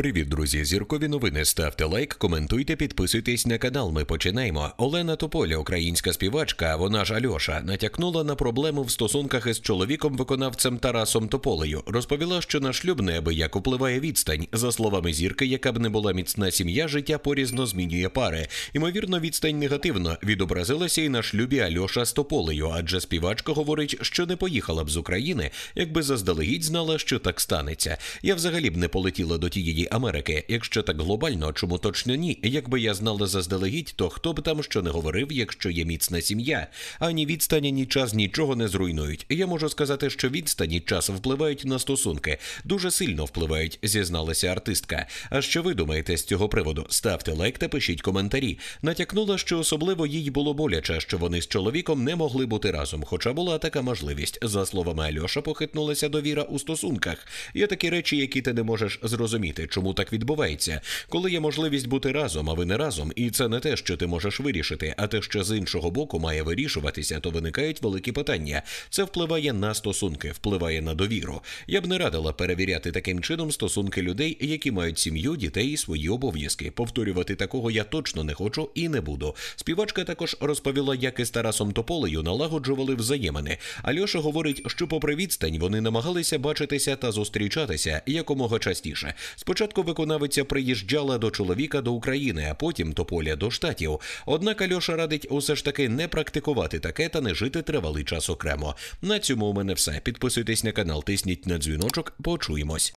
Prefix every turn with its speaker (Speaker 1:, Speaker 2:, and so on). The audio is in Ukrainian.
Speaker 1: Привіт, друзі! Зіркові новини. Ставте лайк, коментуйте, підписуйтесь на канал. Ми починаємо. Олена Тополя, українська співачка, вона ж Альоша, натякнула на проблему в стосунках із чоловіком-виконавцем Тарасом Тополею. Розповіла, що на шлюб неабияк впливає відстань. За словами зірки, яка б не була міцна сім'я, життя порізно змінює пари. Ймовірно, відстань негативно відобразилася і на шлюбі Альоша з Тополею, адже співачка говорить, що не поїхала б з України, якби заздалегідь знала, що так станеться. Я взагалі б не полетіла до тієї. Америки. Якщо так глобально, чому точно ні? Якби я знала заздалегідь, то хто б там що не говорив, якщо є міцна сім'я, ані відстані, ні час нічого не зруйнують. Я можу сказати, що відстані час впливають на стосунки, дуже сильно впливають, зізналася артистка. А що ви думаєте з цього приводу? Ставте лайк та пишіть коментарі. Натякнула, що особливо їй було боляче, що вони з чоловіком не могли бути разом, хоча була така можливість. За словами Альоша, похитнулася довіра у стосунках. Є такі речі, які ти не можеш зрозуміти чому так відбувається, коли є можливість бути разом, а ви не разом, і це не те, що ти можеш вирішити, а те, що з іншого боку має вирішуватися, то виникають великі питання. Це впливає на стосунки, впливає на довіру. Я б не радила перевіряти таким чином стосунки людей, які мають сім'ю, дітей і свої обов'язки. Повторювати такого я точно не хочу і не буду. Співачка також розповіла, як із Тарасом Тополею налагоджували взаємини. Альоша говорить, що попри відстань вони намагалися бачитися та зустрічатися якомога частіше. Спочатку Спочатку виконавиця приїжджала до чоловіка до України, а потім Тополя до штатів. Однак Альоша радить усе ж таки не практикувати таке та не жити тривалий час окремо. На цьому у мене все. Підписуйтесь на канал, тисніть на дзвіночок. Почуємось.